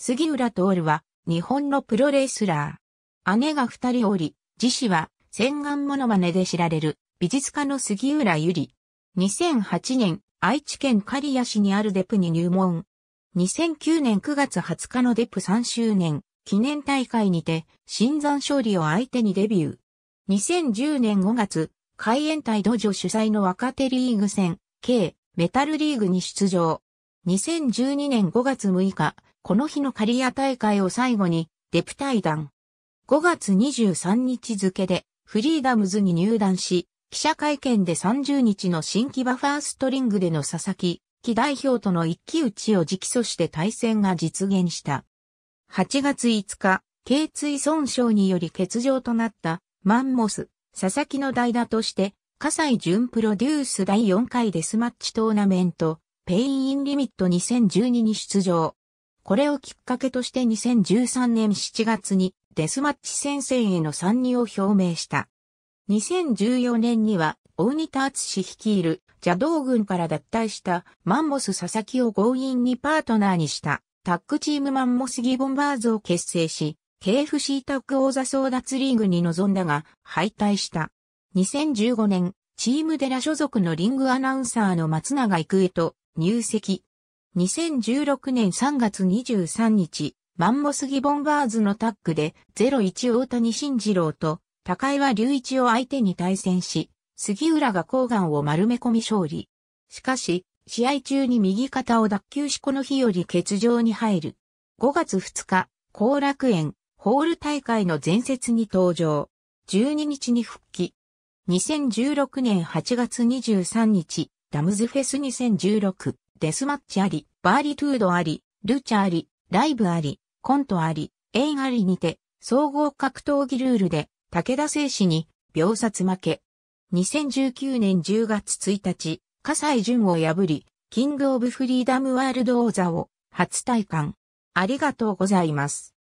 杉浦徹は日本のプロレスラー。姉が二人おり、自死は洗顔モノマネで知られる美術家の杉浦ゆり。2008年、愛知県刈谷市にあるデプに入門。2009年9月20日のデプ3周年記念大会にて、新山勝利を相手にデビュー。2010年5月、海援隊土壌主催の若手リーグ戦、K、メタルリーグに出場。2012年5月6日、この日の刈谷大会を最後に、デプ対談。5月23日付で、フリーダムズに入団し、記者会見で30日の新規バファーストリングでの佐々木、木代表との一騎打ちを直訴して対戦が実現した。8月5日、頸椎損傷により欠場となったマンモス、佐々木の代打として、葛西淳プロデュース第4回デスマッチトーナメント、ペイン・インリミット2012に出場。これをきっかけとして2013年7月にデスマッチ戦線への参入を表明した。2014年には大仁田厚氏率いる邪道軍から脱退したマンモス佐々木を強引にパートナーにしたタッグチームマンモスギボンバーズを結成し、KFC タッグ王座争奪リーグに臨んだが敗退した。2015年、チームデラ所属のリングアナウンサーの松永育恵と入籍。2016年3月23日、マンモスギボンバーズのタッグで01大谷慎次郎と高岩隆一を相手に対戦し、杉浦が抗岩を丸め込み勝利。しかし、試合中に右肩を脱臼しこの日より欠場に入る。5月2日、後楽園、ホール大会の前節に登場。12日に復帰。2016年8月23日、ダムズフェス2016、デスマッチあり、バーリトゥードあり、ルチャあり、ライブあり、コントあり、映ありにて、総合格闘技ルールで、武田聖司に、秒殺負け。2019年10月1日、笠井淳を破り、キングオブフリーダムワールド王座を、初体感。ありがとうございます。